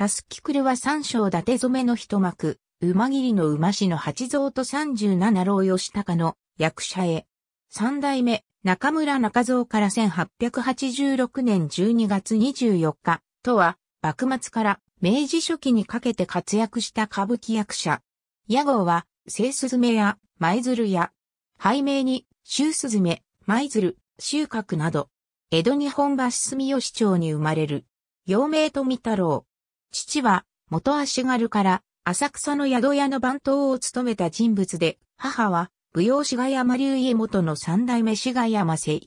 タスキクルは三章伊達染めの一幕、馬切の馬氏の八蔵と三十七郎吉高の役者へ。三代目、中村中蔵から1886年12月24日、とは、幕末から明治初期にかけて活躍した歌舞伎役者。屋号は、清雀や舞鶴や、拝名に、周雀、舞鶴、収穫など、江戸日本橋住吉町に生まれる、陽明富太郎、父は、元足軽から、浅草の宿屋の番頭を務めた人物で、母は、舞踊志賀山流家元の三代目志賀山生。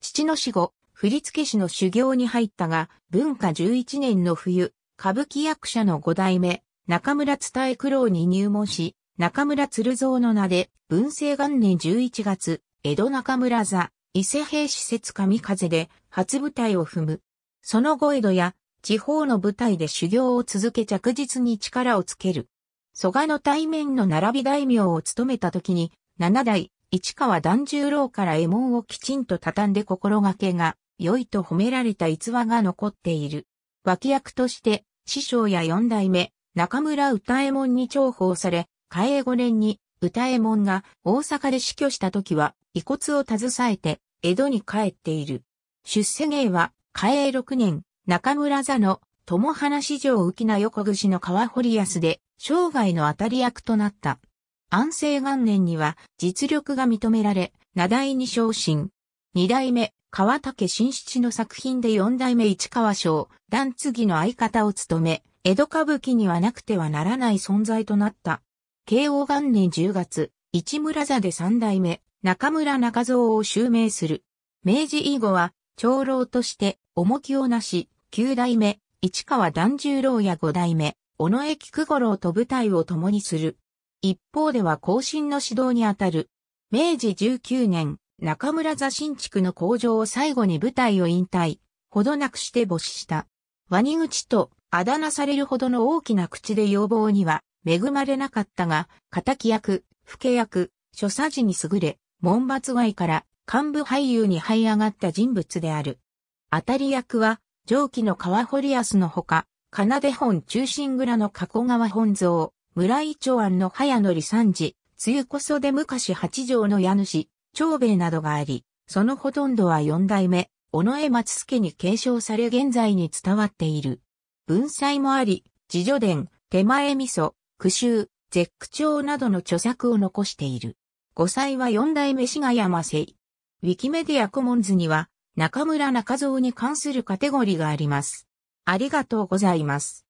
父の死後、振付師の修行に入ったが、文化11年の冬、歌舞伎役者の五代目、中村伝え苦労に入門し、中村鶴蔵の名で、文政元年11月、江戸中村座、伊勢平施設神風で、初舞台を踏む。その後江戸や地方の舞台で修行を続け着実に力をつける。蘇我の対面の並び大名を務めた時に、七代、市川團十郎から絵門をきちんと畳んで心がけが良いと褒められた逸話が残っている。脇役として、師匠や四代目、中村歌右衛門に重宝され、嘉永五年に歌右衛門が大阪で死去した時は、遺骨を携えて江戸に帰っている。出世芸は嘉永六年、中村座の友花市場浮名横串の川堀安で生涯の当たり役となった。安政元年には実力が認められ、名代に昇進。二代目、川竹新七の作品で四代目市川賞、段次の相方を務め、江戸歌舞伎にはなくてはならない存在となった。慶応元年10月、市村座で三代目、中村中蔵を襲名する。明治以後は、長老として重きをなし、九代目、市川團十郎や五代目、尾上菊五郎と舞台を共にする。一方では後進の指導にあたる。明治19年、中村座新築の工場を最後に舞台を引退、ほどなくして没子した。ワニ口とあだ名されるほどの大きな口で要望には恵まれなかったが、敵役、不け役、所作時に優れ、門伐外から幹部俳優に這い上がった人物である。当たり役は上記の川堀安のほか、金出本中心蔵の加古川本蔵、村井町安の早乗三次、梅雨こそで昔八条の家主、長兵衛などがあり、そのほとんどは四代目、尾上松助に継承され現在に伝わっている。文祭もあり、自助伝、手前味噌、苦州、絶句帳などの著作を残している。五歳は四代目志賀山生。ウィキメディアコモンズには、中村中蔵に関するカテゴリがあります。ありがとうございます。